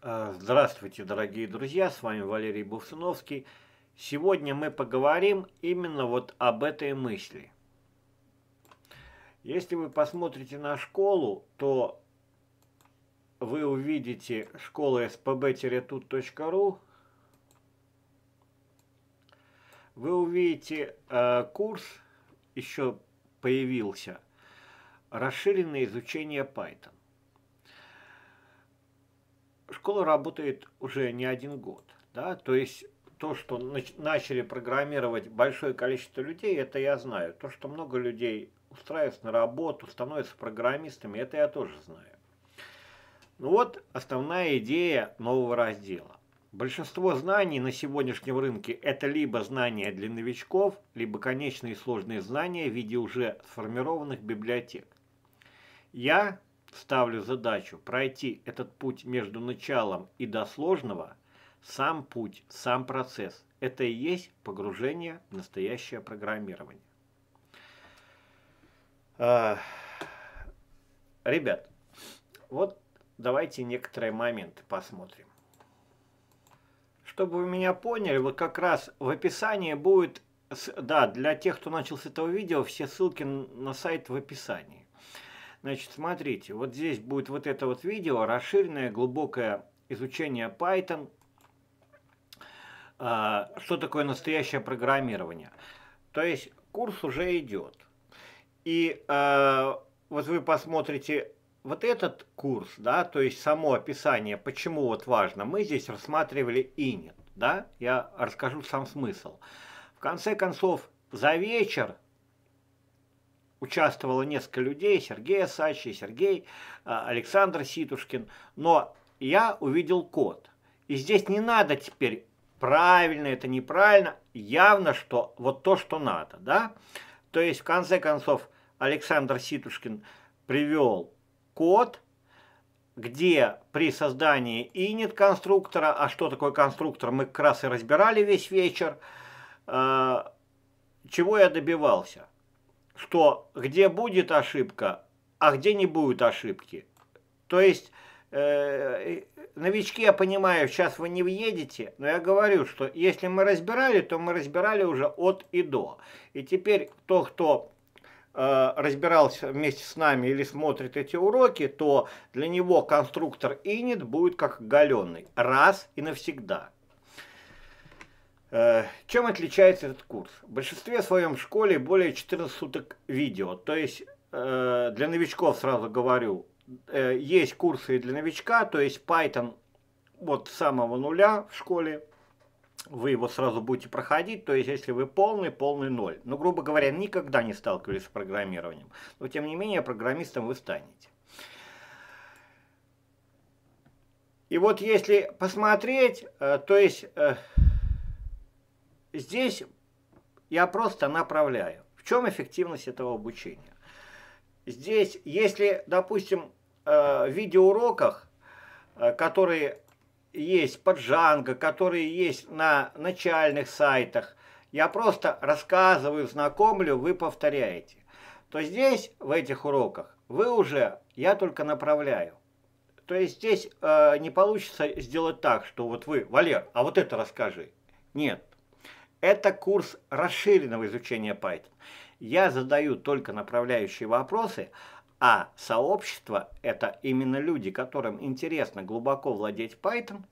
Э, здравствуйте, дорогие друзья, с вами Валерий Бувсуновский. Сегодня мы поговорим именно вот об этой мысли. Если вы посмотрите на школу, то вы увидите школа spb-tut.ru, вы увидите э, курс, еще появился, расширенное изучение Python школа работает уже не один год. Да? То есть то, что начали программировать большое количество людей, это я знаю. То, что много людей устраиваются на работу, становятся программистами, это я тоже знаю. Ну вот основная идея нового раздела. Большинство знаний на сегодняшнем рынке – это либо знания для новичков, либо конечные сложные знания в виде уже сформированных библиотек. Я ставлю задачу пройти этот путь между началом и до сложного, сам путь, сам процесс. Это и есть погружение в настоящее программирование. А, ребят, вот давайте некоторые моменты посмотрим. Чтобы вы меня поняли, вот как раз в описании будет, да, для тех, кто начал с этого видео, все ссылки на сайт в описании. Значит, смотрите, вот здесь будет вот это вот видео, расширенное глубокое изучение Python, а, что такое настоящее программирование. То есть курс уже идет. И а, вот вы посмотрите вот этот курс, да, то есть само описание, почему вот важно, мы здесь рассматривали init, да, я расскажу сам смысл. В конце концов, за вечер участвовало несколько людей, Сергей Асачи, Сергей, э, Александр Ситушкин, но я увидел код. И здесь не надо теперь правильно, это неправильно, явно, что вот то, что надо, да? То есть, в конце концов, Александр Ситушкин привел код, где при создании init конструктора, а что такое конструктор, мы как раз и разбирали весь вечер, э, чего я добивался – что где будет ошибка, а где не будет ошибки. То есть, э, новички, я понимаю, сейчас вы не въедете, но я говорю, что если мы разбирали, то мы разбирали уже от и до. И теперь то, кто э, разбирался вместе с нами или смотрит эти уроки, то для него конструктор init будет как оголенный. Раз и навсегда. Э, чем отличается этот курс? В большинстве в своем школе более 14 суток видео. То есть э, для новичков сразу говорю, э, есть курсы для новичка, то есть Python вот с самого нуля в школе, вы его сразу будете проходить, то есть если вы полный, полный ноль. Ну, грубо говоря, никогда не сталкивались с программированием, но тем не менее программистом вы станете. И вот если посмотреть, то есть Здесь я просто направляю. В чем эффективность этого обучения? Здесь, если, допустим, э, в видеоуроках, э, которые есть под Джанго, которые есть на начальных сайтах, я просто рассказываю, знакомлю, вы повторяете, то здесь, в этих уроках, вы уже, я только направляю. То есть здесь э, не получится сделать так, что вот вы, Валер, а вот это расскажи. Нет, это курс расширенного изучения Python. Я задаю только направляющие вопросы, а сообщество – это именно люди, которым интересно глубоко владеть Python,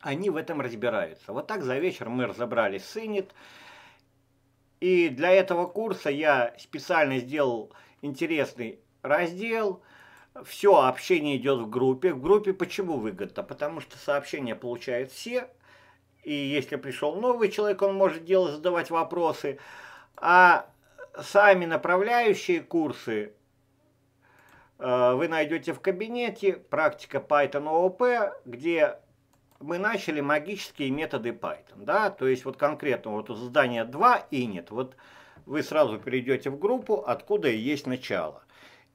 они в этом разбираются. Вот так за вечер мы разобрали Синит. И для этого курса я специально сделал интересный раздел. Все общение идет в группе. В группе почему выгодно? Потому что сообщения получают все, и если пришел новый человек, он может делать, задавать вопросы. А сами направляющие курсы э, вы найдете в кабинете «Практика Python ООП», где мы начали магические методы Python. Да? То есть вот конкретно вот задание 2 нет. вот вы сразу перейдете в группу, откуда и есть начало.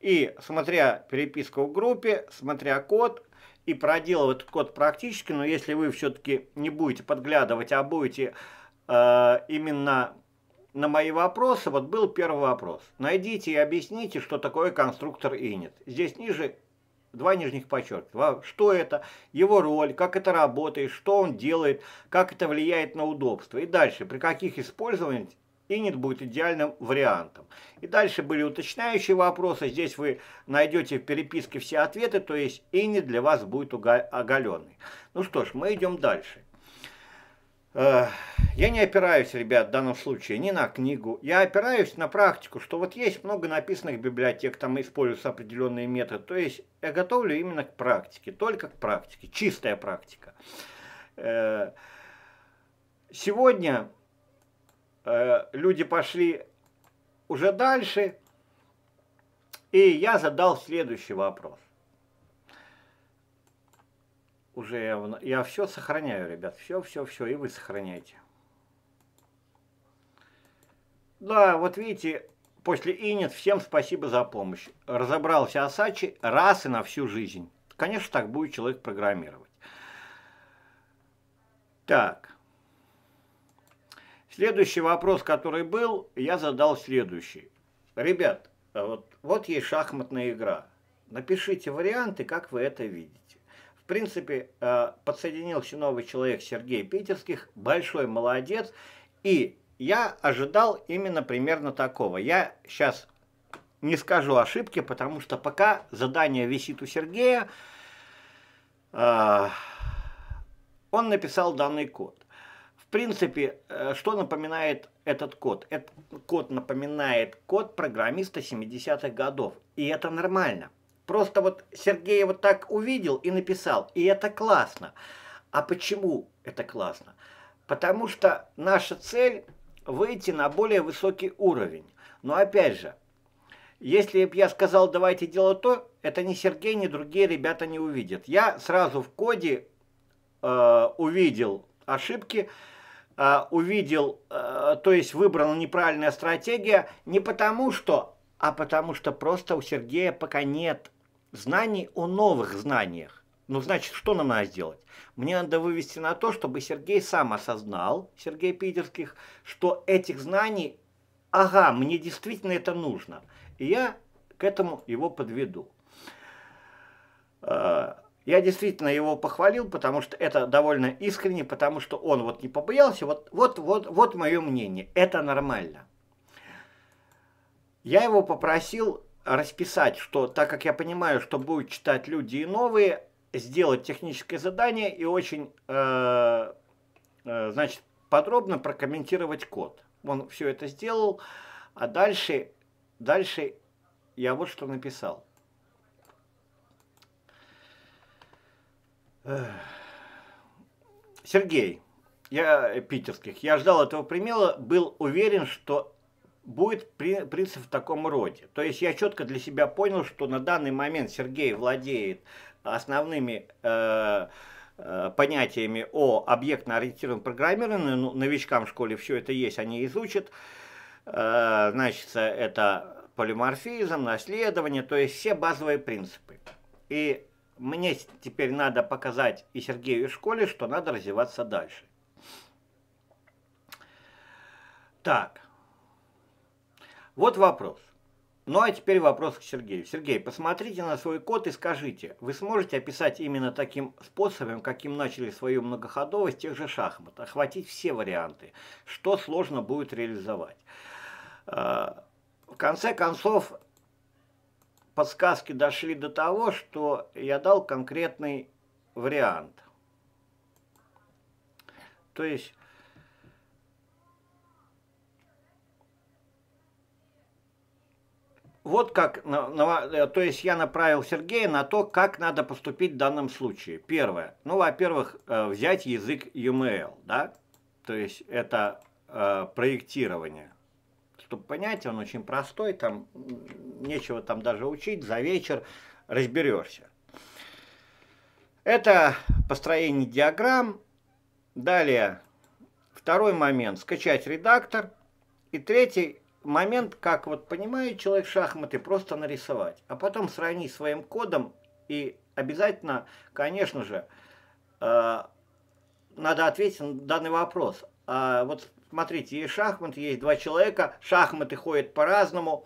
И смотря переписку в группе, смотря код, и проделал этот код практически, но если вы все-таки не будете подглядывать, а будете э, именно на мои вопросы, вот был первый вопрос. Найдите и объясните, что такое конструктор init. Здесь ниже два нижних подчеркивания. Что это, его роль, как это работает, что он делает, как это влияет на удобство. И дальше, при каких использованиях Init будет идеальным вариантом. И дальше были уточняющие вопросы. Здесь вы найдете в переписке все ответы, то есть Init для вас будет оголенный. Ну что ж, мы идем дальше. Э, я не опираюсь, ребят, в данном случае ни на книгу. Я опираюсь на практику, что вот есть много написанных библиотек, там используются определенные методы. То есть я готовлю именно к практике, только к практике, чистая практика. Э, сегодня Э, люди пошли уже дальше, и я задал следующий вопрос. Уже я, я все сохраняю, ребят, все, все, все, и вы сохраняете. Да, вот видите, после Инет всем спасибо за помощь. Разобрался Асачи раз и на всю жизнь. Конечно, так будет человек программировать. Так. Следующий вопрос, который был, я задал следующий. Ребят, вот, вот есть шахматная игра. Напишите варианты, как вы это видите. В принципе, э, подсоединился новый человек Сергей Питерских, большой молодец. И я ожидал именно примерно такого. Я сейчас не скажу ошибки, потому что пока задание висит у Сергея, э, он написал данный код принципе, э, что напоминает этот код? Этот код напоминает код программиста 70-х годов. И это нормально. Просто вот Сергей вот так увидел и написал. И это классно. А почему это классно? Потому что наша цель выйти на более высокий уровень. Но опять же, если бы я сказал, давайте делать то, это ни Сергей, ни другие ребята не увидят. Я сразу в коде э, увидел ошибки, Э, увидел, э, то есть выбрана неправильная стратегия не потому что, а потому что просто у Сергея пока нет знаний о новых знаниях. Ну, значит, что нам надо сделать? Мне надо вывести на то, чтобы Сергей сам осознал, Сергей Питерских, что этих знаний, ага, мне действительно это нужно. И я к этому его подведу. Э, я действительно его похвалил, потому что это довольно искренне, потому что он вот не побоялся. Вот, вот, вот, вот мое мнение. Это нормально. Я его попросил расписать, что так как я понимаю, что будут читать люди и новые, сделать техническое задание и очень, э, э, значит, подробно прокомментировать код. Он все это сделал, а дальше, дальше я вот что написал. Сергей, я э, питерских, я ждал этого примера, был уверен, что будет принцип в таком роде. То есть я четко для себя понял, что на данный момент Сергей владеет основными э, э, понятиями о объектно-ориентированном программировании. Ну, новичкам в школе все это есть, они изучат. Э, значит, это полиморфизм, наследование, то есть все базовые принципы. И мне теперь надо показать и Сергею, и школе, что надо развиваться дальше. Так, вот вопрос. Ну а теперь вопрос к Сергею. Сергей, посмотрите на свой код и скажите, вы сможете описать именно таким способом, каким начали свою многоходовость тех же шахмат, охватить все варианты, что сложно будет реализовать. Э, в конце концов, подсказки дошли до того, что я дал конкретный вариант. То есть Вот как, то есть я направил Сергея на то, как надо поступить в данном случае. Первое, ну, во-первых, э, взять язык UML, e да, то есть это э, проектирование чтобы понять, он очень простой, там нечего там даже учить, за вечер разберешься. Это построение диаграмм. Далее, второй момент, скачать редактор. И третий момент, как вот понимает человек шахматы, просто нарисовать. А потом сравнить своим кодом и обязательно, конечно же, э, надо ответить на данный вопрос. А вот Смотрите, есть шахматы, есть два человека, шахматы ходят по-разному,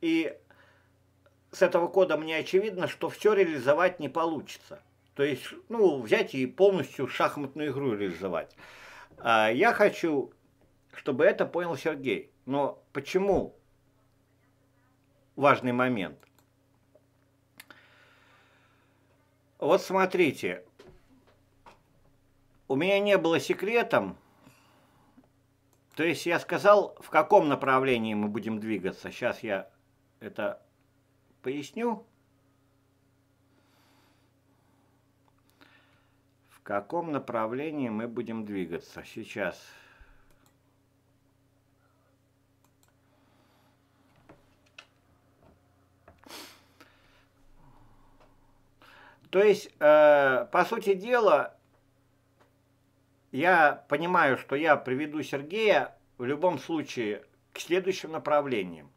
и с этого кода мне очевидно, что все реализовать не получится. То есть, ну, взять и полностью шахматную игру реализовать. А я хочу, чтобы это понял Сергей. Но почему важный момент? Вот смотрите, у меня не было секретом, то есть я сказал, в каком направлении мы будем двигаться. Сейчас я это поясню. В каком направлении мы будем двигаться сейчас. То есть, э, по сути дела, я понимаю, что я приведу Сергея в любом случае к следующим направлениям.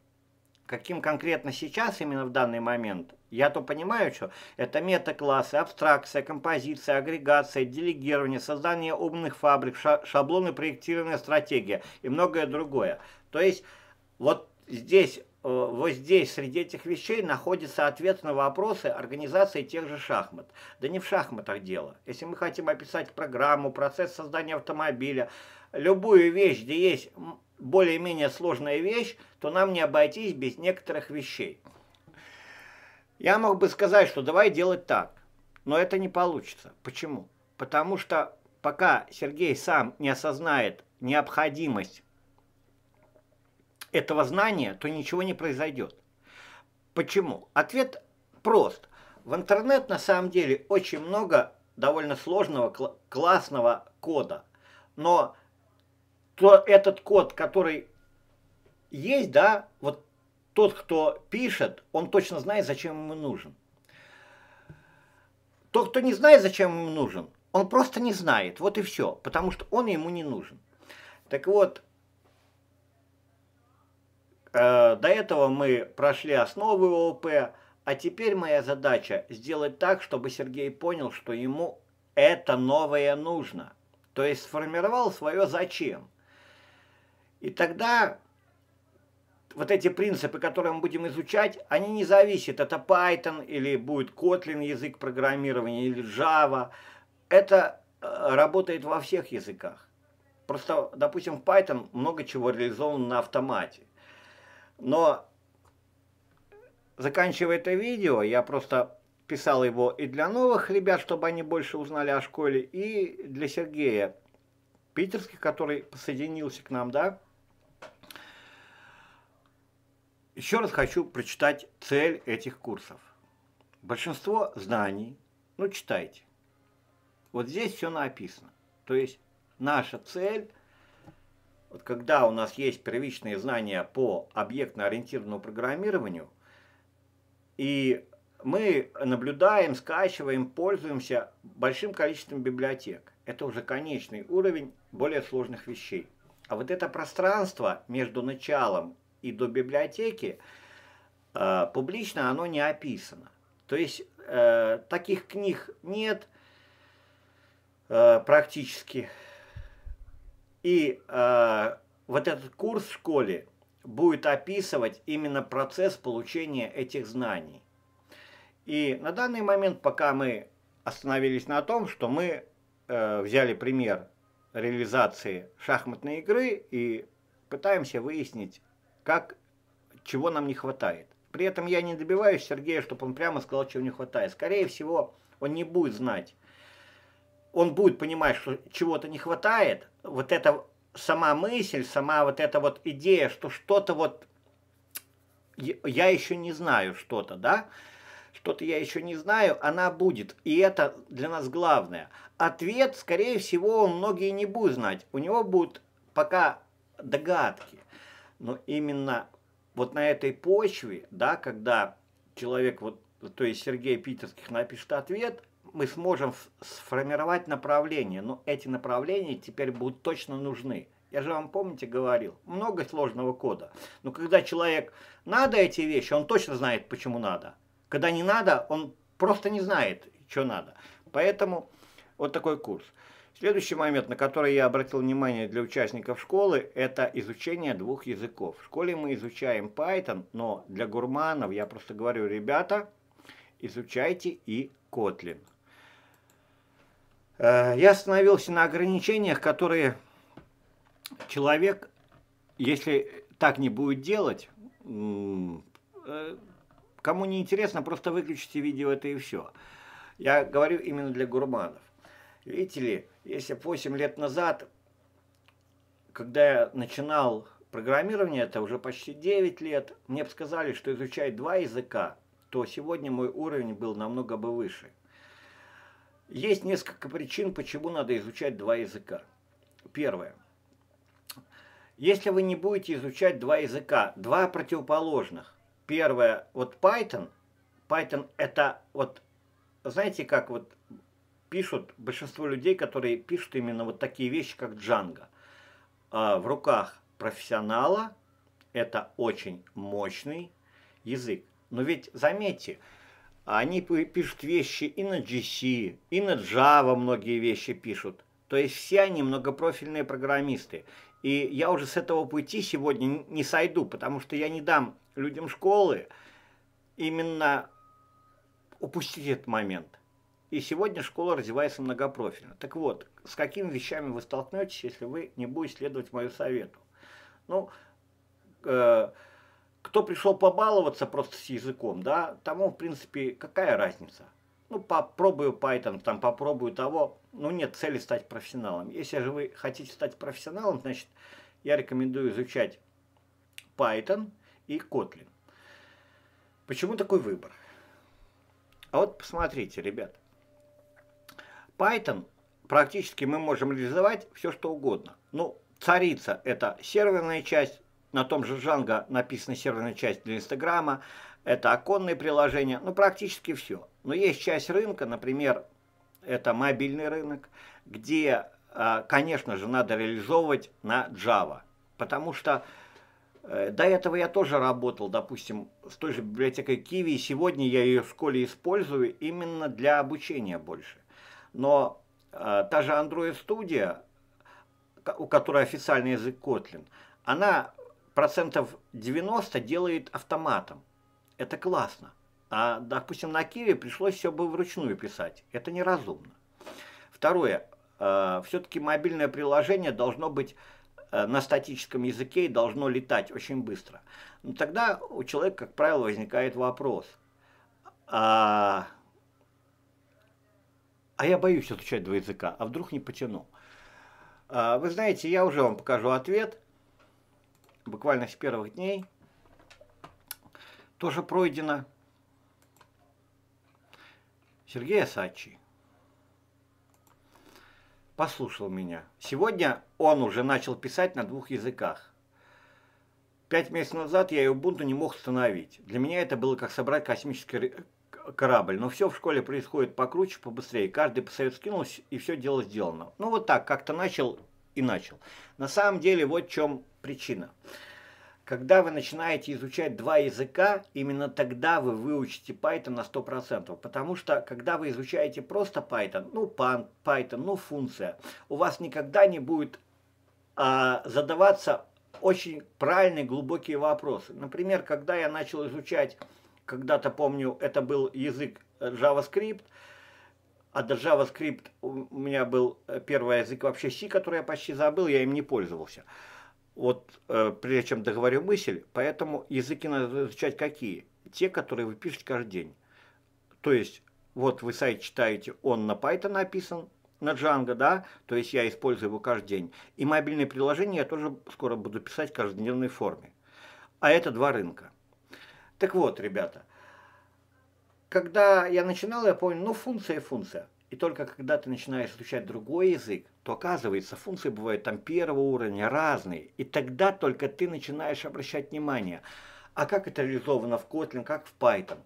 Каким конкретно сейчас, именно в данный момент, я то понимаю, что это метаклассы, абстракция, композиция, агрегация, делегирование, создание умных фабрик, шаблоны, проектированная стратегия и многое другое. То есть вот здесь Э, вот здесь, среди этих вещей, находятся ответ на вопросы организации тех же шахмат. Да не в шахматах дело. Если мы хотим описать программу, процесс создания автомобиля, любую вещь, где есть более-менее сложная вещь, то нам не обойтись без некоторых вещей. Я мог бы сказать, что давай делать так, но это не получится. Почему? Потому что пока Сергей сам не осознает необходимость этого знания, то ничего не произойдет. Почему? Ответ прост. В интернет на самом деле очень много довольно сложного кл классного кода. Но то, этот код, который есть, да, вот тот, кто пишет, он точно знает, зачем ему нужен. Тот, кто не знает, зачем ему нужен, он просто не знает, вот и все, потому что он ему не нужен. Так вот, Э, до этого мы прошли основы ООП, а теперь моя задача сделать так, чтобы Сергей понял, что ему это новое нужно. То есть сформировал свое зачем. И тогда вот эти принципы, которые мы будем изучать, они не зависят, это Python или будет Kotlin язык программирования или Java. Это э, работает во всех языках. Просто, допустим, в Python много чего реализовано на автомате. Но заканчивая это видео, я просто писал его и для новых ребят, чтобы они больше узнали о школе, и для Сергея Питерских, который посоединился к нам, да. Еще раз хочу прочитать цель этих курсов. Большинство знаний, ну читайте. Вот здесь все написано. То есть наша цель вот когда у нас есть первичные знания по объектно-ориентированному программированию, и мы наблюдаем, скачиваем, пользуемся большим количеством библиотек. Это уже конечный уровень более сложных вещей. А вот это пространство между началом и до библиотеки, э, публично оно не описано. То есть э, таких книг нет э, практически. И э, вот этот курс в школе будет описывать именно процесс получения этих знаний. И на данный момент, пока мы остановились на том, что мы э, взяли пример реализации шахматной игры и пытаемся выяснить, как, чего нам не хватает. При этом я не добиваюсь Сергея, чтобы он прямо сказал, чего не хватает. Скорее всего, он не будет знать. Он будет понимать, что чего-то не хватает, вот эта сама мысль, сама вот эта вот идея, что что-то вот я еще не знаю что-то, да, что-то я еще не знаю, она будет. И это для нас главное. Ответ, скорее всего, многие не будут знать. У него будут пока догадки. Но именно вот на этой почве, да, когда человек, вот, то есть Сергей Питерских напишет ответ, мы сможем сформировать направление, но эти направления теперь будут точно нужны. Я же вам, помните, говорил, много сложного кода. Но когда человек надо эти вещи, он точно знает, почему надо. Когда не надо, он просто не знает, что надо. Поэтому вот такой курс. Следующий момент, на который я обратил внимание для участников школы, это изучение двух языков. В школе мы изучаем Python, но для гурманов я просто говорю, ребята, изучайте и Kotlin. Э, я остановился на ограничениях, которые человек, если так не будет делать, э, кому не интересно, просто выключите видео это и все. Я говорю именно для гурманов. Видите ли, если 8 лет назад, когда я начинал программирование, это уже почти 9 лет, мне бы сказали, что изучать два языка, то сегодня мой уровень был намного бы выше. Есть несколько причин, почему надо изучать два языка. Первое. Если вы не будете изучать два языка, два противоположных. Первое, вот Python. Python это вот, знаете, как вот пишут большинство людей, которые пишут именно вот такие вещи, как Django. А в руках профессионала это очень мощный язык. Но ведь заметьте, а они пишут вещи и на GC, и на Java многие вещи пишут. То есть все они многопрофильные программисты. И я уже с этого пути сегодня не сойду, потому что я не дам людям школы именно упустить этот момент. И сегодня школа развивается многопрофильно. Так вот, с какими вещами вы столкнетесь, если вы не будете следовать моему совету? Ну, э, кто пришел побаловаться просто с языком, да, тому, в принципе, какая разница? Ну, попробую Python, там, попробую того. Ну, нет цели стать профессионалом. Если же вы хотите стать профессионалом, значит, я рекомендую изучать Python и Kotlin. Почему такой выбор? А вот посмотрите, ребят. Python практически мы можем реализовать все, что угодно. Ну, царица – это серверная часть, на том же Django написана серверная часть для Инстаграма, это оконные приложения, ну практически все. Но есть часть рынка, например, это мобильный рынок, где, а, конечно же, надо реализовывать на Java, потому что э, до этого я тоже работал, допустим, с той же библиотекой Kiwi, и сегодня я ее в школе использую именно для обучения больше. Но а, та же Android Studio, у которой официальный язык Kotlin, она процентов 90 делает автоматом. Это классно. А, допустим, на Киеве пришлось все бы вручную писать. Это неразумно. Второе. А, Все-таки мобильное приложение должно быть э, на статическом языке и должно летать очень быстро. Но ну, тогда у человека, как правило, возникает вопрос. А, а я боюсь изучать два языка, а вдруг не потяну? А, вы знаете, я уже вам покажу ответ – буквально с первых дней. Тоже пройдено. Сергей Сачи послушал меня. Сегодня он уже начал писать на двух языках. Пять месяцев назад я бунту не мог остановить. Для меня это было как собрать космический корабль. Но все в школе происходит покруче, побыстрее. Каждый посовет скинулся, и все дело сделано. Ну вот так, как-то начал и начал. На самом деле, вот в чем причина. Когда вы начинаете изучать два языка, именно тогда вы выучите Python на 100%. Потому что, когда вы изучаете просто Python, ну, Python, ну, функция, у вас никогда не будет а, задаваться очень правильные глубокие вопросы. Например, когда я начал изучать, когда-то помню, это был язык э, JavaScript, а до JavaScript у меня был э, первый язык вообще C, который я почти забыл, я им не пользовался вот э, прежде чем договорю мысль, поэтому языки надо изучать какие? Те, которые вы пишете каждый день. То есть, вот вы сайт читаете, он на Python написан, на Django, да, то есть я использую его каждый день. И мобильные приложения я тоже скоро буду писать в каждодневной форме. А это два рынка. Так вот, ребята, когда я начинал, я понял, ну функция и функция. И только когда ты начинаешь изучать другой язык, то оказывается, функции бывают там первого уровня, разные. И тогда только ты начинаешь обращать внимание, а как это реализовано в Kotlin, как в Python.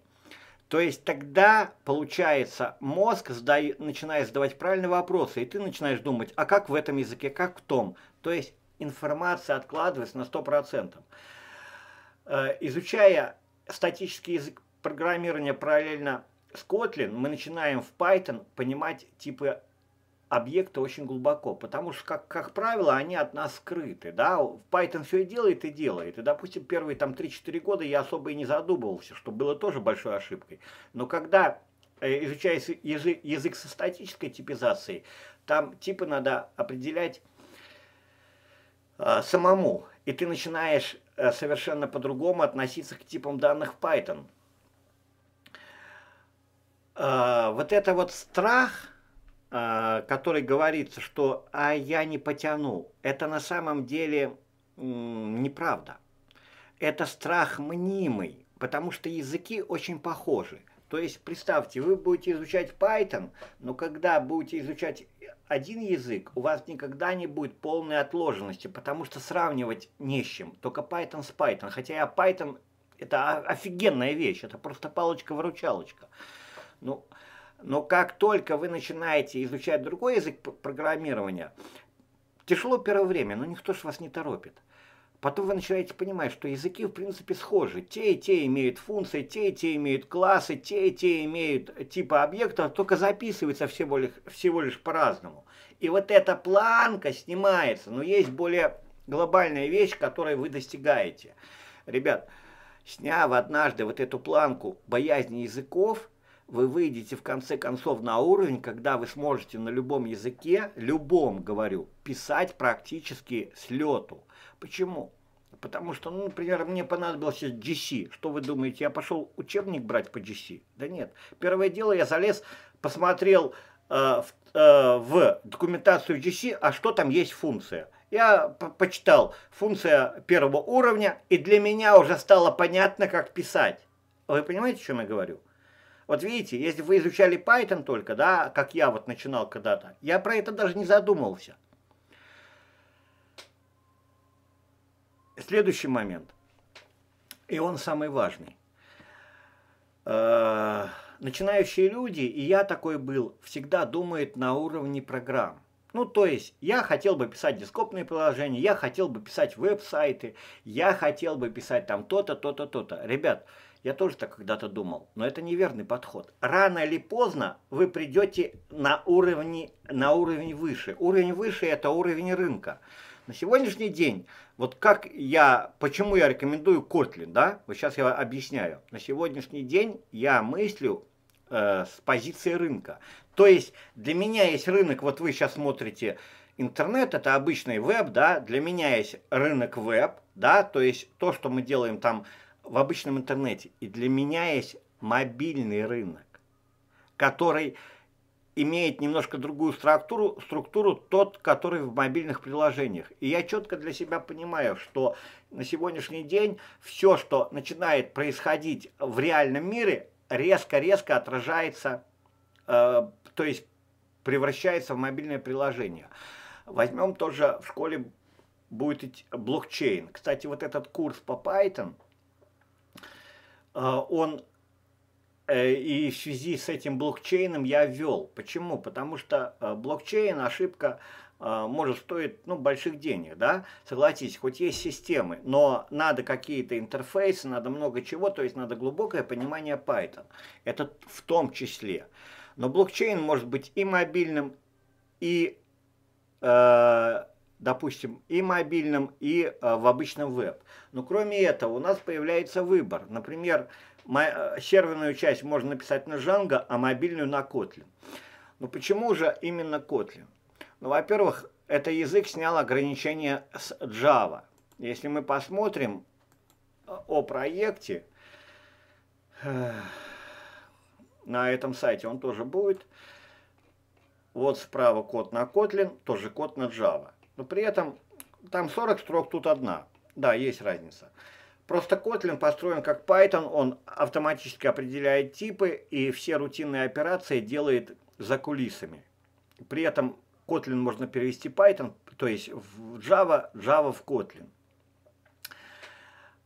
То есть тогда, получается, мозг сдай, начинает задавать правильные вопросы, и ты начинаешь думать, а как в этом языке, как в том. То есть информация откладывается на 100%. Э, изучая статический язык программирования параллельно Kotlin мы начинаем в Python понимать типы объекта очень глубоко, потому что, как, как правило, они от нас скрыты, да, В Python все делает и делает, и, допустим, первые там 3-4 года я особо и не задумывался, что было тоже большой ошибкой, но когда э, изучаешь язык, язык со статической типизацией, там типы надо определять э, самому, и ты начинаешь э, совершенно по-другому относиться к типам данных Python, Э, вот это вот страх, э, который говорится, что «а я не потяну», это на самом деле неправда. Это страх мнимый, потому что языки очень похожи. То есть, представьте, вы будете изучать Python, но когда будете изучать один язык, у вас никогда не будет полной отложенности, потому что сравнивать не с чем. Только Python с Python. Хотя я Python – это офигенная вещь, это просто палочка-выручалочка. выручалочка ну, но как только вы начинаете изучать другой язык программирования, тяжело первое время, но никто же вас не торопит. Потом вы начинаете понимать, что языки в принципе схожи. Те и те имеют функции, те и те имеют классы, те и те имеют э, типы объектов, только записываются всего лишь, всего лишь по-разному. И вот эта планка снимается, но есть более глобальная вещь, которую вы достигаете. Ребят, сняв однажды вот эту планку боязни языков – вы выйдете в конце концов на уровень, когда вы сможете на любом языке, любом, говорю, писать практически с лету. Почему? Потому что, ну, например, мне понадобился GC. Что вы думаете, я пошел учебник брать по GC? Да нет. Первое дело, я залез, посмотрел э, в, э, в документацию GC, а что там есть функция. Я по почитал функция первого уровня, и для меня уже стало понятно, как писать. Вы понимаете, о чем я говорю? Вот видите, если вы изучали Python только, да, как я вот начинал когда-то, я про это даже не задумывался. Следующий момент, и он самый важный. Э, начинающие люди, и я такой был, всегда думают на уровне программ. Ну, то есть, я хотел бы писать дископные приложения, я хотел бы писать веб-сайты, я хотел бы писать там то-то, то-то, то-то. Ребят, я тоже так когда-то думал, но это неверный подход. Рано или поздно вы придете на уровень, на уровень выше. Уровень выше – это уровень рынка. На сегодняшний день, вот как я, почему я рекомендую Kotlin, да? Вот сейчас я объясняю. На сегодняшний день я мыслю э, с позиции рынка. То есть для меня есть рынок, вот вы сейчас смотрите, интернет это обычный веб, да, для меня есть рынок веб, да, то есть то, что мы делаем там в обычном интернете. И для меня есть мобильный рынок, который имеет немножко другую структуру, структуру тот, который в мобильных приложениях. И я четко для себя понимаю, что на сегодняшний день все, что начинает происходить в реальном мире, резко-резко отражается, э, то есть превращается в мобильное приложение. Возьмем тоже в школе будет блокчейн. Кстати, вот этот курс по Python – а, он э, и в связи с этим блокчейном я ввел. Почему? Потому что э, блокчейн, ошибка э, может стоить ну, больших денег, да, согласитесь, хоть есть системы, но надо какие-то интерфейсы, надо много чего, то есть надо глубокое понимание Python, это в том числе. Но блокчейн может быть и мобильным, и допустим, и мобильным и э, в обычном веб. Но кроме этого у нас появляется выбор. Например, э, серверную часть можно написать на Django, а мобильную на Kotlin. Но почему же именно Kotlin? Ну, во-первых, это язык снял ограничения с Java. Если мы посмотрим э, о проекте на этом сайте, он тоже будет. Вот справа код на Kotlin, тоже код на Java. Но при этом там 40 строк, тут одна. Да, есть разница. Просто Kotlin построен как Python, он автоматически определяет типы и все рутинные операции делает за кулисами. При этом Kotlin можно перевести Python, то есть в Java, Java в Kotlin.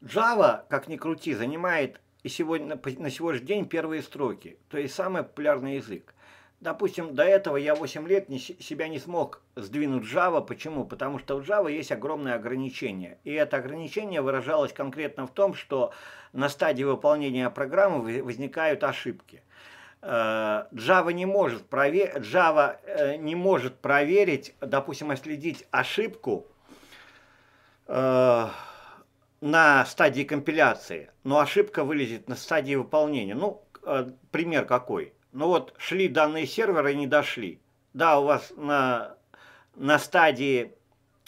Java, как ни крути, занимает и сегодня, на сегодняшний день первые строки, то есть самый популярный язык. Допустим, до этого я 8 лет не, себя не смог сдвинуть Java. Почему? Потому что в Java есть огромное ограничение. И это ограничение выражалось конкретно в том, что на стадии выполнения программы возникают ошибки. Э, Java не может, провер... Java э, не может проверить, допустим, отследить ошибку э, на стадии компиляции, но ошибка вылезет на стадии выполнения. Ну, пример какой – ну вот шли данные сервера и не дошли. Да, у вас на, на стадии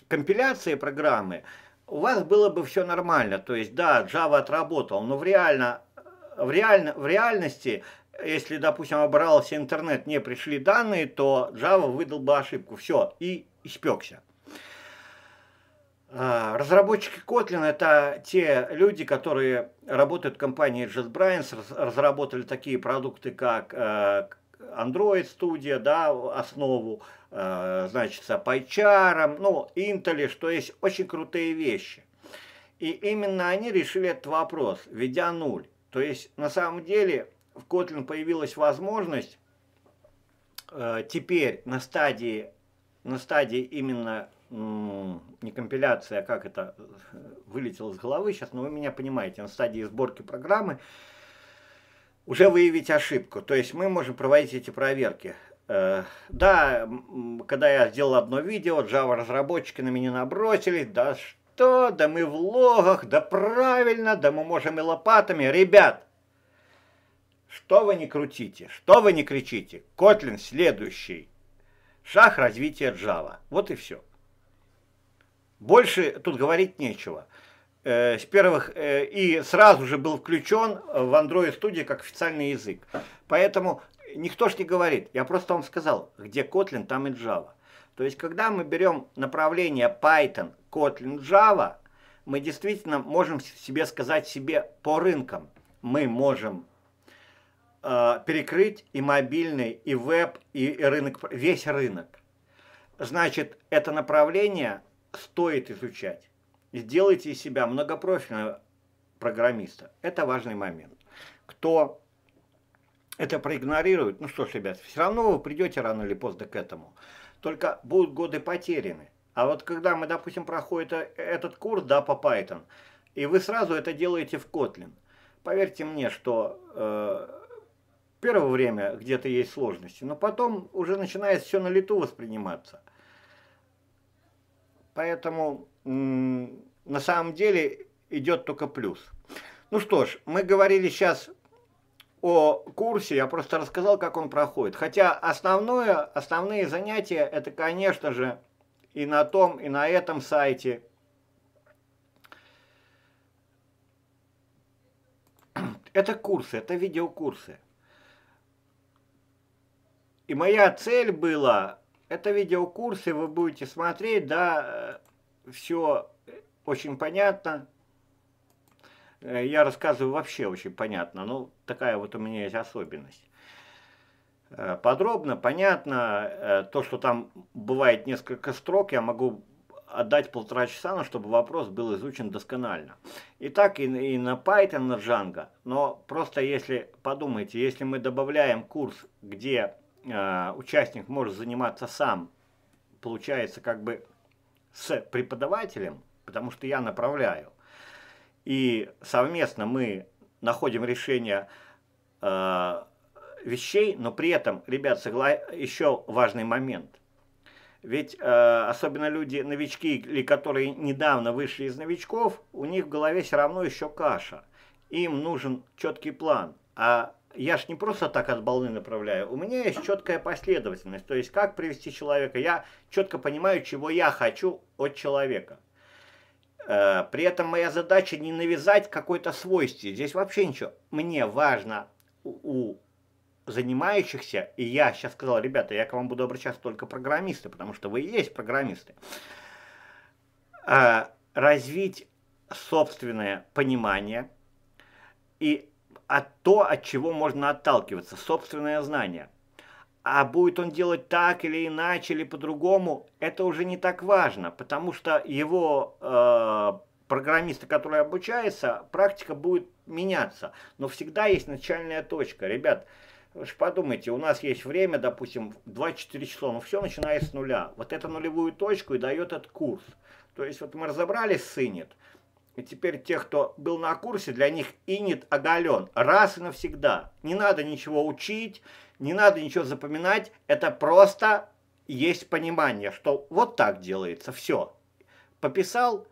компиляции программы у вас было бы все нормально. То есть, да, Java отработал, но в, реально, в, реально, в реальности, если, допустим, обрался интернет, не пришли данные, то Java выдал бы ошибку. Все, и испекся. А, разработчики Kotlin – это те люди, которые работают в компании JetBrains, разработали такие продукты, как э, Android Studio, да, основу, э, значит, PyCharm, ну, Intel, что есть очень крутые вещи. И именно они решили этот вопрос, ведя нуль. То есть, на самом деле, в Kotlin появилась возможность э, теперь на стадии, на стадии именно не компиляция, а как это э, вылетело с головы сейчас, но вы меня понимаете, на стадии сборки программы уже выявить ошибку. То есть мы можем проводить эти проверки. Э, да, когда я сделал одно видео, Java разработчики на меня набросились, да что, да мы в логах, да правильно, да мы можем и лопатами. Ребят, что вы не крутите, что вы не кричите, Kotlin следующий шаг развития Java. Вот и все. Больше тут говорить нечего. Э, с первых э, и сразу же был включен в Android Studio как официальный язык. Поэтому никто ж не говорит. Я просто вам сказал, где Kotlin, там и Java. То есть, когда мы берем направление Python, Kotlin, Java, мы действительно можем себе сказать себе по рынкам. Мы можем э, перекрыть и мобильный, и веб, и рынок, весь рынок. Значит, это направление стоит изучать. Сделайте из себя многопрофильного программиста. Это важный момент. Кто это проигнорирует, ну что ж, ребят, все равно вы придете рано или поздно к этому. Только будут годы потеряны. А вот когда мы, допустим, проходит э, этот курс, да, по Python, и вы сразу это делаете в Kotlin, поверьте мне, что э, первое время где-то есть сложности, но потом уже начинает все на лету восприниматься. Поэтому на самом деле идет только плюс. Ну что ж, мы говорили сейчас о курсе, я просто рассказал, как он проходит. Хотя основное, основные занятия, это, конечно же, и на том, и на этом сайте. Это курсы, это видеокурсы. И моя цель была это видеокурсы, вы будете смотреть, да, э, все э, очень понятно. Э, я рассказываю вообще очень понятно, ну, такая вот у меня есть особенность. Подробно, понятно, то, что там бывает несколько строк, я могу отдать полтора часа, но чтобы вопрос был изучен досконально. И так и, и на Python, на Django. Но просто если, подумайте, если мы добавляем курс, где э, участник может заниматься сам, получается, как бы с преподавателем, потому что я направляю. И совместно мы находим решение э, вещей, но при этом, ребят, согла... еще важный момент. Ведь э, особенно люди, новички, или которые недавно вышли из новичков, у них в голове все равно еще каша. Им нужен четкий план. А я ж не просто так от баллы направляю. У меня есть четкая последовательность. То есть, как привести человека. Я четко понимаю, чего я хочу от человека. Э, при этом моя задача не навязать какой-то свойств. Здесь вообще ничего. Мне важно у занимающихся, и я сейчас сказал, ребята, я к вам буду обращаться только программисты, потому что вы и есть программисты, э, развить собственное понимание и а то, от чего можно отталкиваться, собственное знание. А будет он делать так или иначе, или по-другому, это уже не так важно, потому что его э, программиста, который обучается, практика будет меняться. Но всегда есть начальная точка. Ребят, вы подумайте, у нас есть время, допустим, 24 часа, но все начинается с нуля. Вот эту нулевую точку и дает этот курс. То есть вот мы разобрались с Инет, и теперь тех, кто был на курсе, для них инит оголен. Раз и навсегда. Не надо ничего учить, не надо ничего запоминать. Это просто есть понимание, что вот так делается. Все. Пописал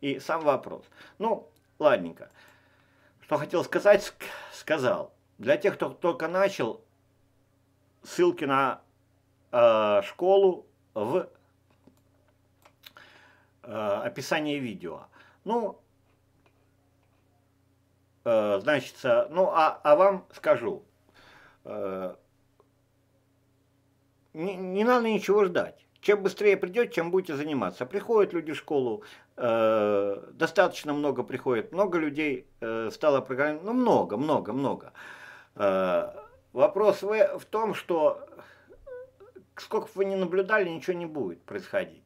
и сам вопрос. Ну, ладненько. Что хотел сказать, сказал. Для тех, кто только начал, ссылки на э, школу в э, описании видео. Ну, э, значит, э, ну, а, а вам скажу, э, не, не надо ничего ждать. Чем быстрее придет, чем будете заниматься. Приходят люди в школу, э, достаточно много приходит, много людей э, стало программировать, ну, много, много, много. Э, вопрос в, в том, что сколько бы вы не наблюдали, ничего не будет происходить.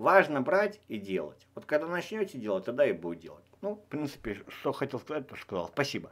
Важно брать и делать. Вот когда начнете делать, тогда и будет делать. Ну, в принципе, что хотел сказать, то сказал. Спасибо.